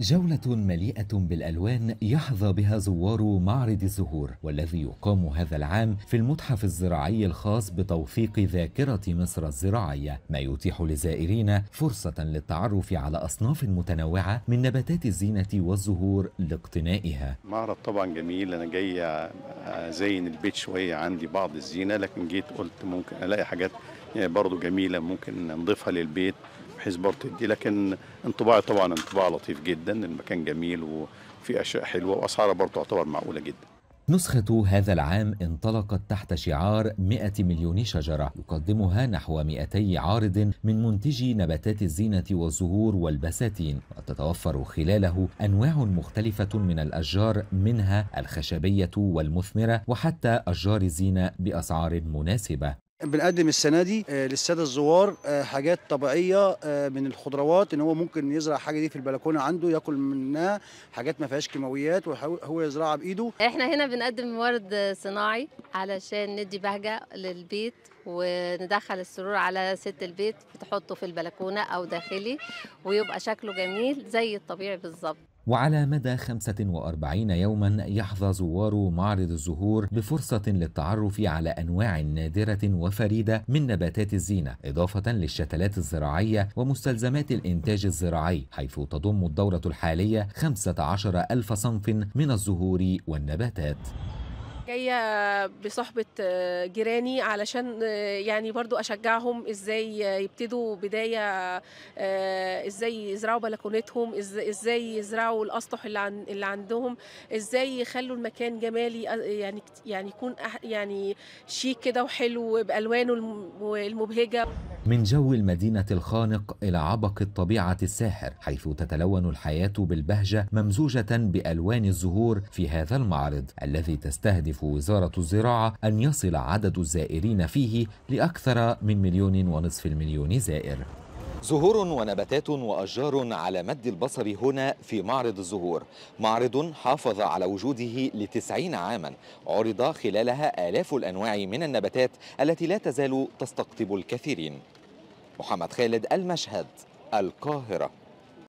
جولة مليئة بالألوان يحظى بها زوار معرض الزهور والذي يقام هذا العام في المتحف الزراعي الخاص بتوثيق ذاكرة مصر الزراعية ما يتيح للزائرين فرصة للتعرف على أصناف متنوعة من نباتات الزينة والزهور لاقتنائها معرض طبعا جميل أنا جاي آه، زين البيت شوية عندي بعض الزينة لكن جيت قلت ممكن ألاقي حاجات آه، برضو جميلة ممكن نضيفها للبيت حزب دي لكن انطباعي طبعا انطباع لطيف جدا المكان جميل وفي اشياء حلوه واسعاره برضه تعتبر معقوله جدا نسخة هذا العام انطلقت تحت شعار 100 مليون شجرة يقدمها نحو 200 عارض من منتجي نباتات الزينة والزهور والبساتين وتتوفر خلاله أنواع مختلفة من الأشجار منها الخشبية والمثمرة وحتى أشجار الزينة بأسعار مناسبة بنقدم السنه دي آه، للساده الزوار آه، حاجات طبيعيه آه، من الخضروات ان هو ممكن يزرع حاجه دي في البلكونه عنده ياكل منها حاجات ما فيهاش كيماويات وهو يزرعها بايده احنا هنا بنقدم ورد صناعي علشان ندي بهجه للبيت وندخل السرور على ست البيت تحطه في البلكونه او داخلي ويبقى شكله جميل زي الطبيعي بالظبط وعلى مدى 45 يوما يحظى زوار معرض الزهور بفرصة للتعرف على أنواع نادرة وفريدة من نباتات الزينة إضافة للشتلات الزراعية ومستلزمات الإنتاج الزراعي حيث تضم الدورة الحالية 15 ألف صنف من الزهور والنباتات جايه بصحبه آه، جيراني علشان آه، يعني برضو اشجعهم ازاي يبتدوا بدايه آه، ازاي يزرعوا بلكونتهم ازاي يزرعوا الاسطح اللي, اللي عندهم ازاي يخلوا المكان جمالي يعني يعني يكون يعني شيك كده وحلو بالوانه المبهجه من جو المدينه الخانق الى عبق الطبيعه الساحر حيث تتلون الحياه بالبهجه ممزوجه بالوان الزهور في هذا المعرض الذي تستهدف تستهدف وزارة الزراعة أن يصل عدد الزائرين فيه لأكثر من مليون ونصف المليون زائر زهور ونباتات وأشجار على مد البصر هنا في معرض الزهور معرض حافظ على وجوده لتسعين عاما عرض خلالها آلاف الأنواع من النباتات التي لا تزال تستقطب الكثيرين محمد خالد المشهد القاهرة